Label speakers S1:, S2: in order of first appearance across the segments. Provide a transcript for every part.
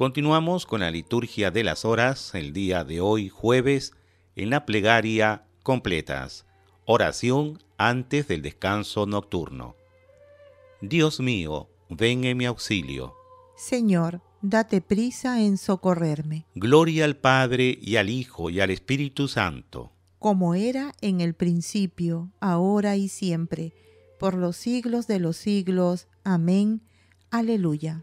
S1: Continuamos con la liturgia de las horas el día de hoy jueves en la plegaria completas, oración antes del descanso nocturno. Dios mío, ven en mi auxilio.
S2: Señor, date prisa en socorrerme.
S1: Gloria al Padre y al Hijo y al Espíritu Santo.
S2: Como era en el principio, ahora y siempre, por los siglos de los siglos. Amén. Aleluya.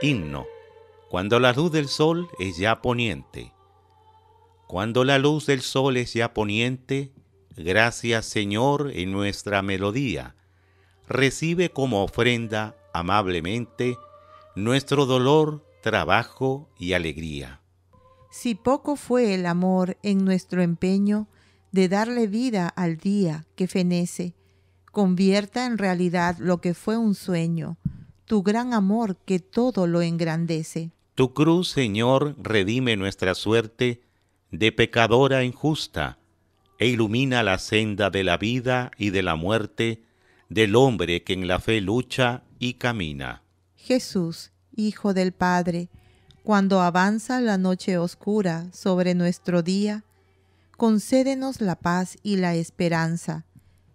S1: Himno. Cuando la luz del sol es ya poniente. Cuando la luz del sol es ya poniente, gracias Señor en nuestra melodía. Recibe como ofrenda amablemente nuestro dolor, trabajo y alegría.
S2: Si poco fue el amor en nuestro empeño de darle vida al día que fenece, convierta en realidad lo que fue un sueño tu gran amor que todo lo engrandece.
S1: Tu cruz, Señor, redime nuestra suerte de pecadora injusta e ilumina la senda de la vida y de la muerte del hombre que en la fe lucha y camina.
S2: Jesús, Hijo del Padre, cuando avanza la noche oscura sobre nuestro día, concédenos la paz y la esperanza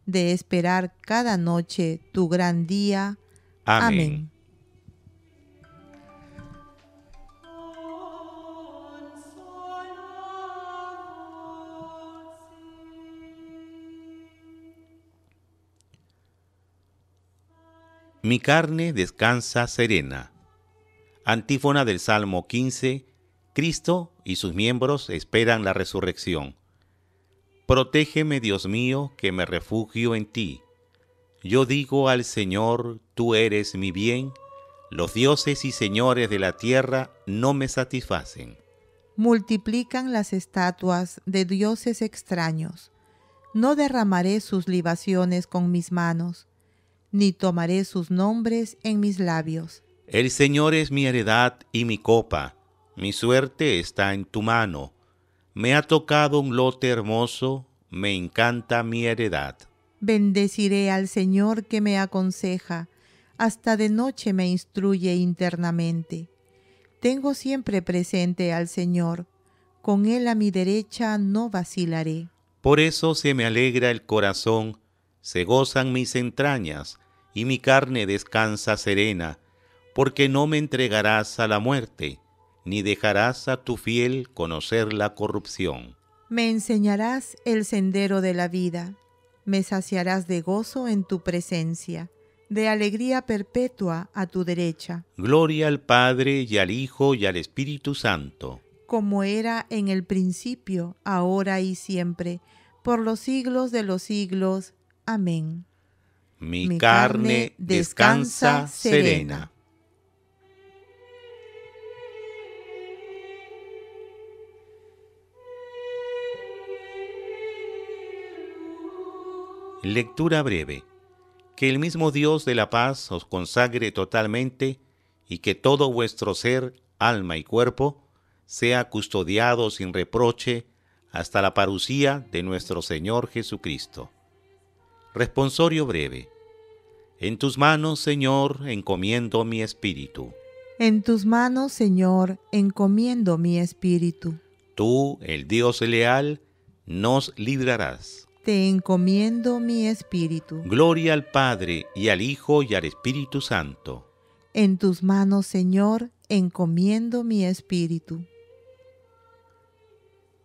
S2: de esperar cada noche tu gran día. Amén.
S1: Mi carne descansa serena. Antífona del Salmo 15. Cristo y sus miembros esperan la resurrección. Protégeme, Dios mío, que me refugio en ti yo digo al Señor, tú eres mi bien, los dioses y señores de la tierra no me satisfacen.
S2: Multiplican las estatuas de dioses extraños. No derramaré sus libaciones con mis manos, ni tomaré sus nombres en mis labios.
S1: El Señor es mi heredad y mi copa, mi suerte está en tu mano. Me ha tocado un lote hermoso, me encanta mi heredad.
S2: Bendeciré al Señor que me aconseja, hasta de noche me instruye internamente. Tengo siempre presente al Señor, con Él a mi derecha no vacilaré.
S1: Por eso se me alegra el corazón, se gozan mis entrañas, y mi carne descansa serena, porque no me entregarás a la muerte, ni dejarás a tu fiel conocer la corrupción.
S2: Me enseñarás el sendero de la vida me saciarás de gozo en tu presencia, de alegría perpetua a tu derecha.
S1: Gloria al Padre y al Hijo y al Espíritu Santo,
S2: como era en el principio, ahora y siempre, por los siglos de los siglos. Amén.
S1: Mi, carne, descansa serena. Lectura breve. Que el mismo Dios de la paz os consagre totalmente y que todo vuestro ser, alma y cuerpo sea custodiado sin reproche hasta la parucía de nuestro Señor Jesucristo. Responsorio breve. En tus manos, Señor, encomiendo mi espíritu.
S2: En tus manos, Señor, encomiendo mi espíritu.
S1: Tú, el Dios leal, nos librarás
S2: te encomiendo mi espíritu.
S1: Gloria al Padre y al Hijo y al Espíritu Santo.
S2: En tus manos, Señor, encomiendo mi espíritu.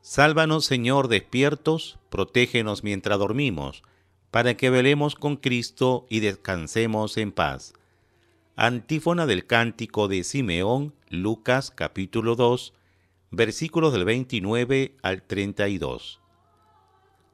S1: Sálvanos, Señor, despiertos, protégenos mientras dormimos, para que velemos con Cristo y descansemos en paz. Antífona del cántico de Simeón, Lucas capítulo 2, versículos del 29 al 32.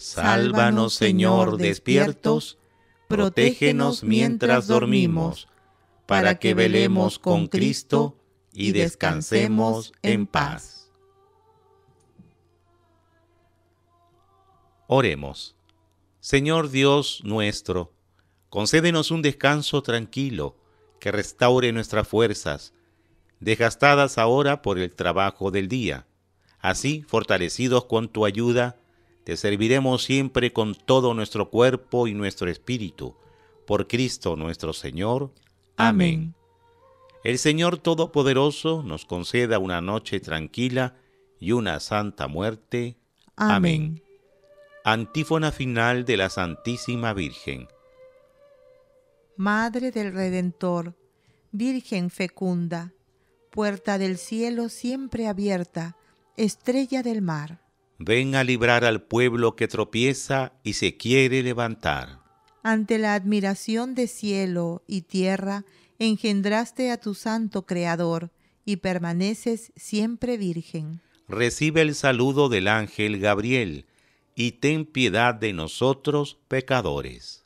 S2: Sálvanos, Señor, despiertos,
S1: protégenos mientras dormimos, para que velemos con Cristo y descansemos en paz. Oremos. Señor Dios nuestro, concédenos un descanso tranquilo que restaure nuestras fuerzas, desgastadas ahora por el trabajo del día. Así, fortalecidos con tu ayuda, te serviremos siempre con todo nuestro cuerpo y nuestro espíritu. Por Cristo nuestro Señor. Amén. El Señor Todopoderoso nos conceda una noche tranquila y una santa muerte.
S2: Amén.
S1: Antífona final de la Santísima Virgen.
S2: Madre del Redentor, Virgen fecunda, puerta del cielo siempre abierta, estrella del mar
S1: ven a librar al pueblo que tropieza y se quiere levantar.
S2: Ante la admiración de cielo y tierra, engendraste a tu santo Creador, y permaneces siempre virgen.
S1: Recibe el saludo del ángel Gabriel, y ten piedad de nosotros pecadores.